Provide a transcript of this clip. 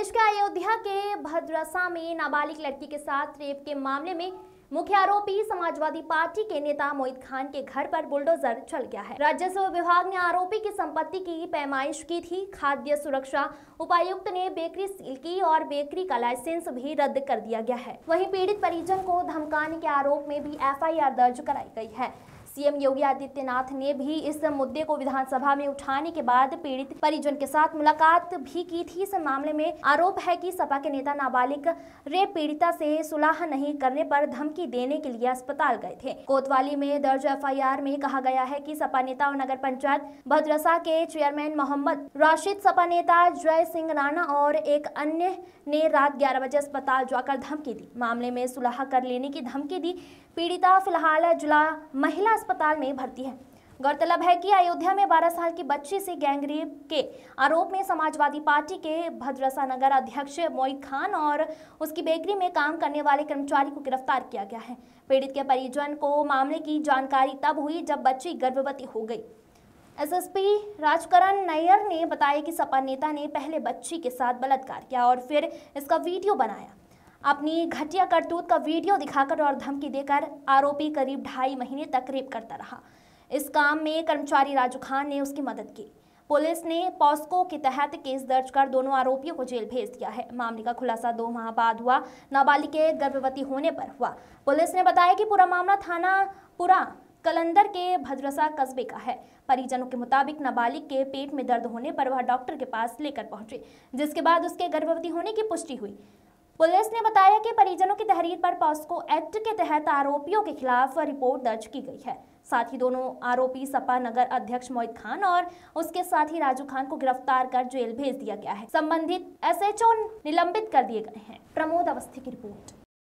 प्रदेश के अयोध्या के भद्रसा में नाबालिग लड़की के साथ रेप के मामले में मुख्य आरोपी समाजवादी पार्टी के नेता मोहित खान के घर पर बुलडोजर चल गया है राजस्व विभाग ने आरोपी की संपत्ति की पैमाइश की थी खाद्य सुरक्षा उपायुक्त ने बेकरी सील की और बेकरी का लाइसेंस भी रद्द कर दिया गया है वहीं पीड़ित परिजन को धमकाने के आरोप में भी एफआईआर दर्ज कराई गई है सीएम योगी आदित्यनाथ ने भी इस मुद्दे को विधानसभा में उठाने के बाद पीड़ित परिजन के साथ मुलाकात भी की थी इस मामले में आरोप है कि सपा के नेता नाबालिग रेप पीड़िता से सुलह नहीं करने पर धमकी देने के लिए अस्पताल गए थे कोतवाली में दर्ज एफ में कहा गया है की सपा नेता और नगर पंचायत भद्रसा के चेयरमैन मोहम्मद राशिद सपा नेता जय सिंह राणा और एक अन्य ने रात ग्यारह बजे अस्पताल जाकर धमकी दी मामले में सुलह कर लेने की धमकी दी पीड़िता फिलहाल जिला महिला अस्पताल में भर्ती है गौरतलब है कि अयोध्या में 12 साल की बच्ची से गैंगरेप के आरोप में समाजवादी पार्टी के भद्रसा नगर अध्यक्ष मोई खान और उसकी बेकरी में काम करने वाले कर्मचारी को गिरफ्तार किया गया है पीड़ित के परिजन को मामले की जानकारी तब हुई जब बच्ची गर्भवती हो गई एसएसपी राजकरण नायर ने बताया कि सपा नेता ने पहले बच्ची के साथ बलात्कार किया और फिर इसका वीडियो बनाया अपनी घटिया करतूत का वीडियो दिखाकर और धमकी देकर आरोपी करीब ढाई महीने तक रेप करता रहा इस काम में कर्मचारी राजू खान ने उसकी मदद की पुलिस ने पॉस्को के तहत केस दर्ज कर दोनों आरोपियों को जेल भेज दिया है मामले का खुलासा दो माह बाद हुआ नाबालिग के गर्भवती होने पर हुआ पुलिस ने बताया कि पूरा मामला थाना पुरा कलंदर के भद्रसा कस्बे का है परिजनों के मुताबिक नाबालिग के पेट में दर्द होने पर वह डॉक्टर के पास लेकर पहुंचे जिसके बाद उसके गर्भवती होने की पुष्टि हुई पुलिस ने बताया कि परिजनों की तहरीर पर पॉस्को एक्ट के तहत आरोपियों के खिलाफ रिपोर्ट दर्ज की गई है साथ ही दोनों आरोपी सपा नगर अध्यक्ष मोहित खान और उसके साथी राजू खान को गिरफ्तार कर जेल भेज दिया गया है संबंधित एसएचओ निलंबित कर दिए गए हैं प्रमोद अवस्थी की रिपोर्ट